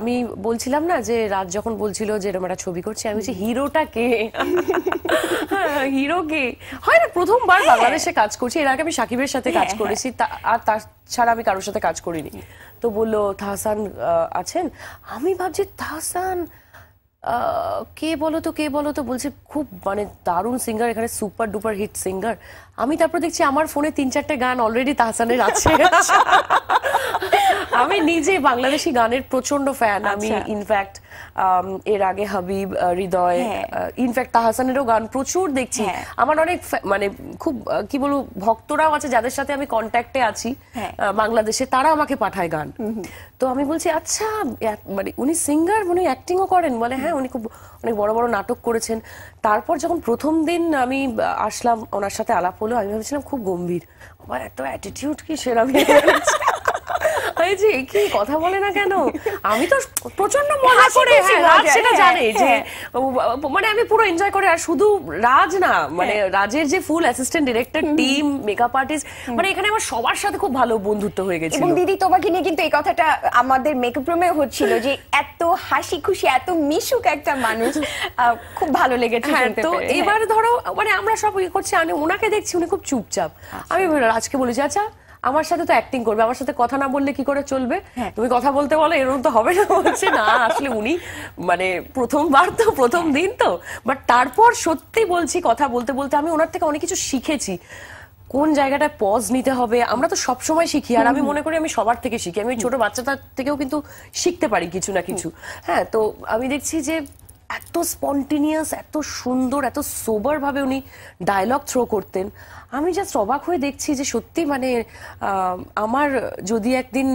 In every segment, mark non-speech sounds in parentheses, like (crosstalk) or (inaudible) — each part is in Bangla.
আমি বলছিলাম না যে রাত যখন বলছিল যে এরকম একটা ছবি করছি আমি বলছি হিরোটা কে হ্যাঁ, হিরো কে হয় না প্রথমবার হ্যাঁ। বাংলাদেশে কাজ করছি এর আগে আমি সাকিবের সাথে কাজ হ্যাঁ, করেছি আর তাছাড়া আমি কারোর সাথে কাজ করিনি তো বললো তাহসান আছেন আমি ভাবছি তাহসান কে বলো তো কে বলো তো বলছে খুব মানে দারুণ সিঙ্গার এখানে সুপার ডুপার হিট সিঙ্গার আমি তারপর দেখছি আমার ফোনে তিন চারটে গান অলরেডি তাহসানের আছে (laughs) আমি নিজে বাংলাদেশি গানের প্রচন্ড ফ্যান আমি ইনফ্যাক্ট আচ্ছা। এর আগে হাবিব হৃদয় ইনফ্যাক্ট তাহাসানেরও গান প্রচুর দেখছি হ্যাঁ। আমার অনেক মানে খুব কি বলবো ভক্তরাও আছে যাদের সাথে আমি কন্ট্যাক্টে আছি হ্যাঁ। বাংলাদেশে তারা আমাকে পাঠায় গান তো আমি বলছি আচ্ছা মানে উনি সিঙ্গার উনি অ্যাক্টিংও করেন বলে হ্যাঁ উনি খুব অনেক বড় বড় নাটক করেছেন তারপর যখন প্রথম দিন আমি আসলাম ওনার সাথে আলাপ হলো আমি ভেবেছিলাম খুব গম্ভীর আমার এত অ্যাটিটিউড কি সেরকম এই যে কি কথা বলে না কেন আমি তো প্রচন্ড মজা করে হ্যাঁ, রাজ সেটা হ্যাঁ, জানে যে হ্যাঁ। মানে আমি পুরো এনজয় করে আর শুধু রাজ না মানে রাজের যে full assistant director team makeup artist মানে এখানে আমার সবার সাথে খুব ভালো বন্ধুত্ব হয়ে গেছে এবং দিদি তোমাকে নিয়ে কিন্তু এই কথাটা আমাদের মেকআপ রুমে হচ্ছিল যে এত হাসি খুশি এত মিশুক একটা মানুষ খুব ভালো লেগেছে তো এবার ধরো মানে আমরা সব ইয়ে করছি আমি ওনাকে দেখছি উনি খুব চুপচাপ আচ্ছা। আমি রাজকে বলেছি আচ্ছা আমার সাথে তো অ্যাক্টিং করবে আমার সাথে কথা না বললে কি করে চলবে হ্যাঁ। তুমি কথা বলতে বলো এরকম তো হবে না বলছে না আসলে উনি মানে প্রথমবার তো প্রথম দিন তো বাট তারপর সত্যি বলছি কথা বলতে বলতে আমি ওনার থেকে অনেক কিছু শিখেছি কোন জায়গাটায় পজ নিতে হবে আমরা তো সব সময় শিখি আর আমি মনে করি আমি সবার থেকে শিখি আমি ছোট বাচ্চাটার থেকেও কিন্তু শিখতে পারি কিছু না কিছু হ্যাঁ তো আমি দেখছি যে এত স্পন্টিনিয়াস এত সুন্দর এত সোবার ভাবে উনি ডায়লগ থ্রো করতেন আমি জাস্ট অবাক হয়ে দেখছি যে সত্যি মানে আমার যদি একদিন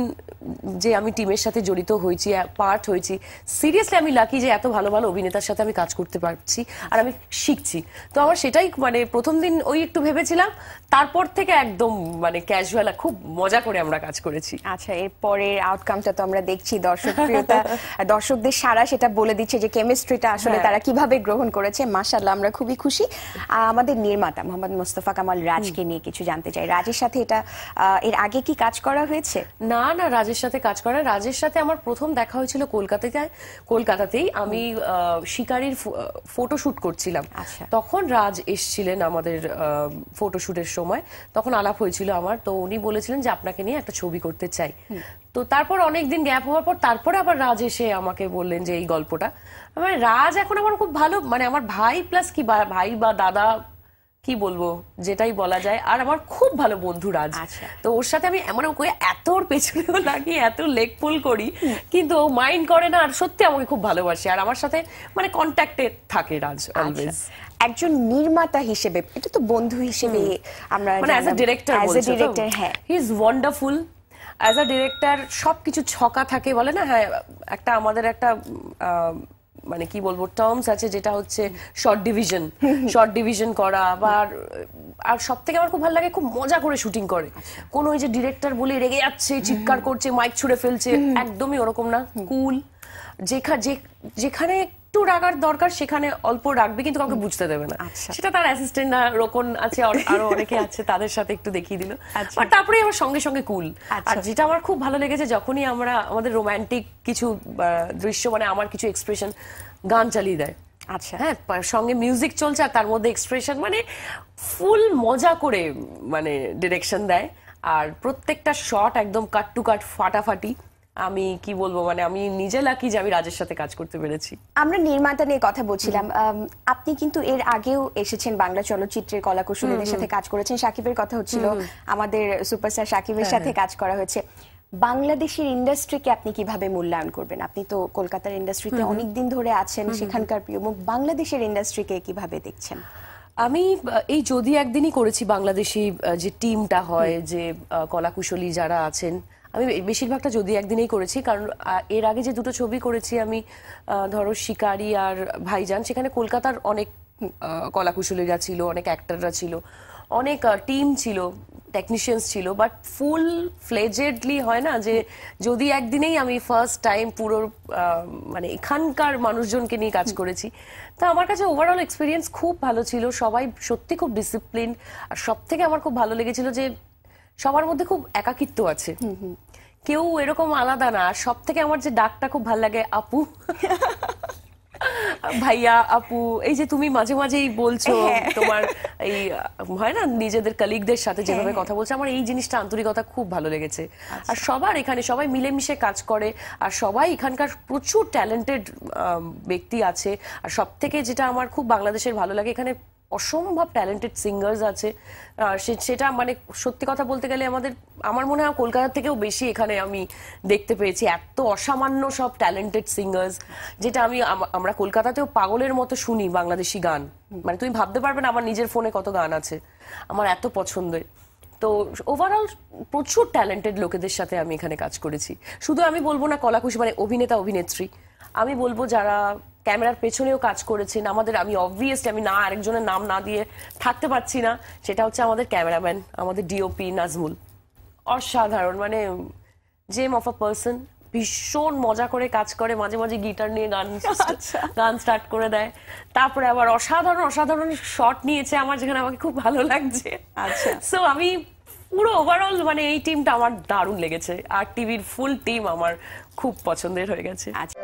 যে আমি টিমের সাথে জড়িত হয়েছি পার্ট হয়েছি সিরিয়াসলি আমি লাকি যে এত ভালো ভালো অভিনেতার সাথে আমি কাজ করতে পারছি আর আমি শিখছি তো আমার সেটাই মানে প্রথম দিন ওই একটু ভেবেছিলাম তারপর থেকে একদম মানে ক্যাজুয়াল খুব মজা করে আমরা কাজ করেছি আচ্ছা এরপরে আউটকামটা তো আমরা দেখছি দর্শক দর্শকদের সারা সেটা বলে দিচ্ছে যে কেমিস্ট্রিটা আসলে হ্যাঁ। তারা কিভাবে গ্রহণ করেছে মাসাল্লাহ আমরা খুবই খুশি আমাদের নির্মাতা মোহাম্মদ মোস্তফা কামাল রাজকে নিয়ে কিছু জানতে চাই রাজের সাথে এটা এর আগে কি কাজ করা হয়েছে না না রাজের সাথে কাজ করা রাজের সাথে আমার প্রথম দেখা হয়েছিল কলকাতাতে কলকাতাতেই আমি শিকারির ফটোশুট করছিলাম আচ্ছা। তখন রাজ এসছিলেন আমাদের ফটোশুটের সময় তখন আলাপ হয়েছিল আমার তো উনি বলেছিলেন যে আপনাকে নিয়ে একটা ছবি করতে চাই তো তারপর অনেকদিন গ্যাপ হওয়ার পর তারপরে আবার রাজ এসে আমাকে বললেন যে এই গল্পটা আমার মানে রাজ এখন আমার খুব ভালো মানে আমার ভাই প্লাস কি ভাই বা দাদা কি বলবো যেটাই বলা যায় আর আমার খুব ভালো বন্ধু রাজ আচ্ছা। তো ওর সাথে আমি এমন করে এত ওর পেছনেও লাগি এত লেগ পুল করি কিন্তু মাইন্ড করে না আর সত্যি আমাকে খুব ভালোবাসে আর আমার সাথে মানে কন্ট্যাক্টে থাকে রাজ অলওয়েজ আচ্ছা। একজন নির্মাতা হিসেবে এটা তো বন্ধু হিসেবে আমরা মানে as a director as a director হ্যাঁ he is wonderful as a director সবকিছু ছকা থাকে বলে না হ্যাঁ একটা আমাদের একটা মানে কি বলবো টার্মস আছে যেটা হচ্ছে শর্ট ডিভিশন শর্ট ডিভিশন করা বা আর সব থেকে আমার খুব ভালো লাগে খুব মজা করে শুটিং করে কোনো ওই যে ডিরেক্টর বলে রেগে যাচ্ছে চিৎকার করছে মাইক ছুড়ে ফেলছে একদমই ওরকম না কুল যেখানে একটু রাগার দরকার সেখানে অল্প রাখবে কিন্তু কাউকে বুঝতে দেবে না আচ্ছা। সেটা তার অ্যাসিস্ট্যান্ট না রোকন আছে আরো অনেকে আছে তাদের সাথে একটু দেখিয়ে দিল আচ্ছা। আর তারপরে আমার সঙ্গে সঙ্গে কুল আচ্ছা। আর যেটা আমার খুব ভালো লেগেছে যখনই আমরা আমাদের রোম্যান্টিক কিছু দৃশ্য মানে আমার কিছু এক্সপ্রেশন গান চালিয়ে দেয় আচ্ছা হ্যাঁ সঙ্গে মিউজিক চলছে আর তার মধ্যে এক্সপ্রেশন মানে ফুল মজা করে মানে ডিরেকশন দেয় আর প্রত্যেকটা শট একদম কাট টু কাট ফাটাফাটি আমি কি বলবো মানে আমি নিজে লাকি যে আমি রাজের সাথে কাজ করতে পেরেছি আমরা নির্মাতা নিয়ে কথা বলছিলাম আপনি কিন্তু এর আগেও এসেছেন বাংলা চলচ্চিত্রের কলাকুশলীদের সাথে কাজ করেছেন সাকিবের কথা হচ্ছিল আমাদের সুপারস্টার সাকিবের হ্যাঁ, সাথে হ্যাঁ। কাজ করা হয়েছে বাংলাদেশের ইন্ডাস্ট্রিকে আপনি কিভাবে মূল্যায়ন করবেন আপনি তো কলকাতার ইন্ডাস্ট্রিতে অনেকদিন ধরে আছেন সেখানকার প্রিয় মুখ বাংলাদেশের ইন্ডাস্ট্রিকে কিভাবে দেখছেন আমি এই যদি একদিনই করেছি বাংলাদেশি যে টিমটা হয় যে কলাকুশলী যারা আছেন আমি বেশিরভাগটা যদি একদিনেই করেছি কারণ এর আগে যে দুটো ছবি করেছি আমি ধরো শিকারি আর ভাইজান সেখানে কলকাতার অনেক কলাকুশলীরা ছিল অনেক অ্যাক্টাররা ছিল অনেক টিম ছিল টেকনিশিয়ানস ছিল বাট ফুল ফ্লেজেডলি হয় না যে যদি একদিনেই আমি ফার্স্ট টাইম পুরো মানে এখানকার মানুষজনকে নিয়ে কাজ করেছি তা আমার কাছে ওভারঅল এক্সপিরিয়েন্স খুব ভালো ছিল সবাই সত্যি খুব ডিসিপ্লিন আর সব থেকে আমার খুব ভালো লেগেছিল যে সবার মধ্যে খুব একাকিত্ব আছে কেউ এরকম আলাদা না সব থেকে আমার যে ডাকটা খুব ভাল লাগে আপু (laughs) ভাইয়া আপু এই যে তুমি মাঝে মাঝেই বলছো হ্যাঁ। তোমার এই হয় না নিজেদের কালিগদের সাথে হ্যাঁ। যেভাবে কথা বলছো আমার এই জিনিসটা আন্তরিকতা খুব ভালো লেগেছে আচ্ছা। আর সবার এখানে সবাই মিলেমিশে কাজ করে আর সবাই এখানকার প্রচুর ট্যালেন্টেড ব্যক্তি আছে আর সব থেকে যেটা আমার খুব বাংলাদেশের ভালো লাগে এখানে অসম্ভব ট্যালেন্টেড সিঙ্গার্স আছে সেটা মানে সত্যি কথা বলতে গেলে আমাদের আমার মনে হয় কলকাতা থেকেও বেশি এখানে আমি দেখতে পেয়েছি এত অসামান্য সব ট্যালেন্টেড সিঙ্গার্স যেটা আমি আমরা কলকাতাতেও পাগলের মতো শুনি বাংলাদেশি গান মানে তুমি ভাবতে পারবে না আমার নিজের ফোনে কত গান আছে আমার এত পছন্দের তো ওভারঅল প্রচুর ট্যালেন্টেড লোকেদের সাথে আমি এখানে কাজ করেছি শুধু আমি বলবো না কলাকুশি মানে অভিনেতা অভিনেত্রী আমি বলবো যারা ক্যামেরার পেছনেও কাজ করেছেন আমাদের আমি অবভিয়াসলি আমি না আরেকজনের নাম না দিয়ে থাকতে পারছি না সেটা হচ্ছে আমাদের ক্যামেরাম্যান আমাদের ডিওপি নাজমুল অসাধারণ মানে জেম অফ আ পার্সন ভীষণ মজা করে কাজ করে মাঝে মাঝে গিটার নিয়ে গান (laughs) আচ্ছা। গান স্টার্ট করে দেয় তারপরে আবার অসাধারণ অসাধারণ শট নিয়েছে আমার যেখানে আমাকে খুব ভালো লাগছে আচ্ছা সো আমি পুরো ওভারঅল মানে এই টিমটা আমার দারুণ লেগেছে আর টিভির ফুল টিম আমার খুব পছন্দের হয়ে গেছে আচ্ছা